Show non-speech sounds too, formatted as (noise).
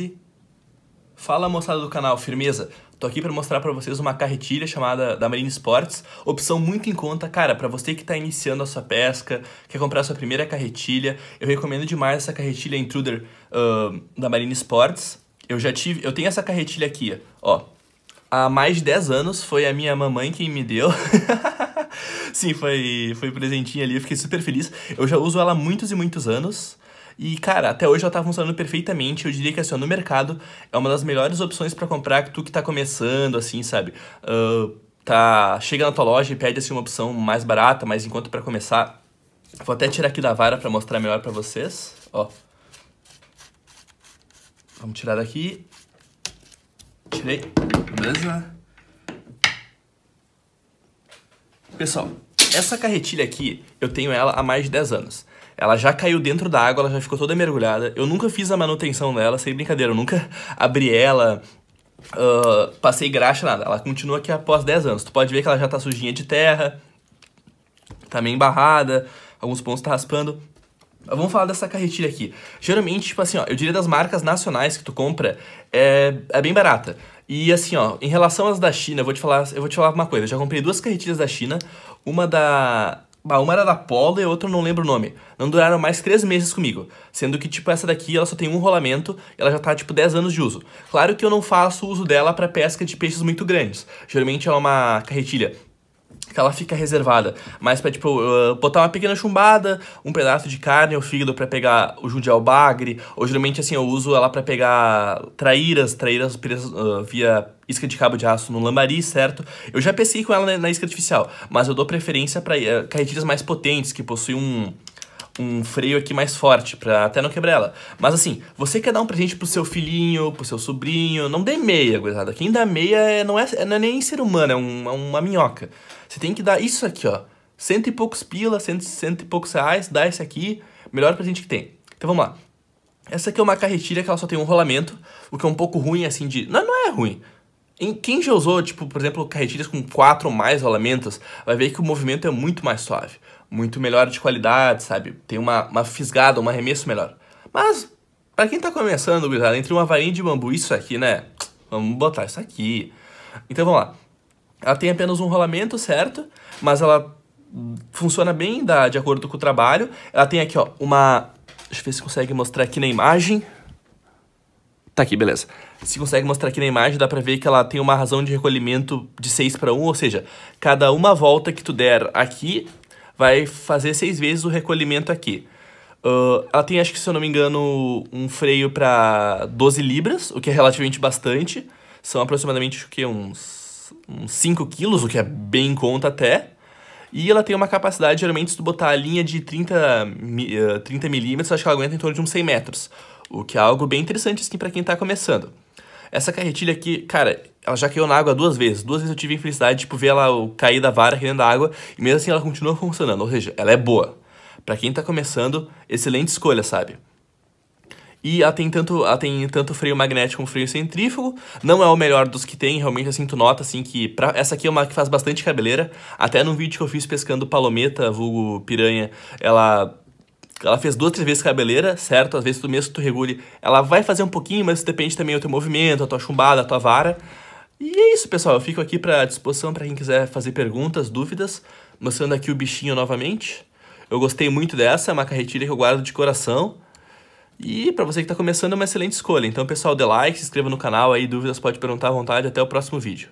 15. Fala moçada do canal, firmeza? Tô aqui para mostrar para vocês uma carretilha chamada da Marine Sports, opção muito em conta, cara, para você que tá iniciando a sua pesca, quer comprar a sua primeira carretilha, eu recomendo demais essa carretilha Intruder uh, da Marine Sports. Eu já tive, eu tenho essa carretilha aqui, ó. Há mais de 10 anos foi a minha mamãe quem me deu. (laughs) Sim, foi, foi um presentinho ali, eu fiquei super feliz. Eu já uso ela há muitos e muitos anos. E, cara, até hoje ela tá funcionando perfeitamente. Eu diria que, assim, no mercado é uma das melhores opções para comprar que tu que tá começando, assim, sabe? Uh, tá, chega na tua loja e pede, assim, uma opção mais barata, mas enquanto para começar... Vou até tirar aqui da vara para mostrar melhor para vocês, ó. Vamos tirar daqui. Tirei, beleza? Pessoal, essa carretilha aqui, eu tenho ela há mais de 10 anos. Ela já caiu dentro da água, ela já ficou toda mergulhada. Eu nunca fiz a manutenção dela, sem brincadeira. Eu nunca abri ela, uh, passei graxa, nada. Ela continua aqui após 10 anos. Tu pode ver que ela já tá sujinha de terra, tá meio embarrada, alguns pontos tá raspando. Vamos falar dessa carretilha aqui. Geralmente, tipo assim, ó, eu diria das marcas nacionais que tu compra, é, é bem barata. E assim, ó, em relação às da China, eu vou te falar, eu vou te falar uma coisa. Eu já comprei duas carretilhas da China, uma da uma era da Polo e a outra não lembro o nome. Não duraram mais três meses comigo. Sendo que, tipo, essa daqui ela só tem um rolamento e ela já tá, tipo, 10 anos de uso. Claro que eu não faço uso dela para pesca de peixes muito grandes. Geralmente é uma carretilha que ela fica reservada, mas para tipo uh, botar uma pequena chumbada, um pedaço de carne ou fígado para pegar o judial bagre, ou geralmente assim eu uso ela para pegar traíras, traíras uh, via isca de cabo de aço no lambari, certo? Eu já pesquei com ela na, na isca artificial, mas eu dou preferência para uh, eh, carretilhas mais potentes que possuem um um freio aqui mais forte, pra até não quebrar ela. Mas assim, você quer dar um presente pro seu filhinho, pro seu sobrinho, não dê meia, gozada. Quem dá meia é, não, é, é, não é nem ser humano, é, um, é uma minhoca. Você tem que dar isso aqui, ó. Cento e poucos pila, cento, cento e poucos reais, dá esse aqui, melhor presente que tem. Então vamos lá. Essa aqui é uma carretilha que ela só tem um rolamento, o que é um pouco ruim, assim, de... Não, não é ruim. Em, quem já usou, tipo, por exemplo, carretilhas com quatro ou mais rolamentos, vai ver que o movimento é muito mais suave muito melhor de qualidade, sabe? Tem uma, uma fisgada, um arremesso melhor. Mas, para quem tá começando, gurizada, entre uma varinha de bambu e isso aqui, né? Vamos botar isso aqui. Então vamos lá. Ela tem apenas um rolamento, certo? Mas ela funciona bem da, de acordo com o trabalho. Ela tem aqui, ó, uma... Deixa eu ver se consegue mostrar aqui na imagem. Tá aqui, beleza. Se consegue mostrar aqui na imagem, dá pra ver que ela tem uma razão de recolhimento de 6 para 1, ou seja, cada uma volta que tu der aqui, vai fazer seis vezes o recolhimento aqui. Uh, ela tem, acho que se eu não me engano, um freio para 12 libras, o que é relativamente bastante. São aproximadamente acho que, uns, uns 5 quilos, o que é bem em conta até. E ela tem uma capacidade, geralmente, se tu botar a linha de 30, 30 eh, milímetros, acho que ela aguenta em torno de uns 100 metros. O que é algo bem interessante, assim, para quem está começando. Essa carretilha aqui, cara, ela já caiu na água duas vezes. Duas vezes eu tive a infelicidade, tipo, ver ela cair da vara aqui dentro da água. E mesmo assim ela continua funcionando. Ou seja, ela é boa. Para quem tá começando, excelente escolha, sabe? E ela tem tanto, ela tem tanto freio magnético como freio centrífugo. Não é o melhor dos que tem, realmente assim, tu nota assim que. Pra, essa aqui é uma que faz bastante cabeleira. Até num vídeo que eu fiz pescando palometa, vulgo piranha, ela ela fez duas, três vezes cabeleira, certo? Às vezes mês que tu regule, ela vai fazer um pouquinho, mas depende também do teu movimento, a tua chumbada, a tua vara. E é isso, pessoal. Eu fico aqui para disposição para quem quiser fazer perguntas, dúvidas, mostrando aqui o bichinho novamente. Eu gostei muito dessa, é uma carretilha que eu guardo de coração. E para você que está começando, é uma excelente escolha. Então, pessoal, dê like, se inscreva no canal aí, dúvidas pode perguntar à vontade. Até o próximo vídeo.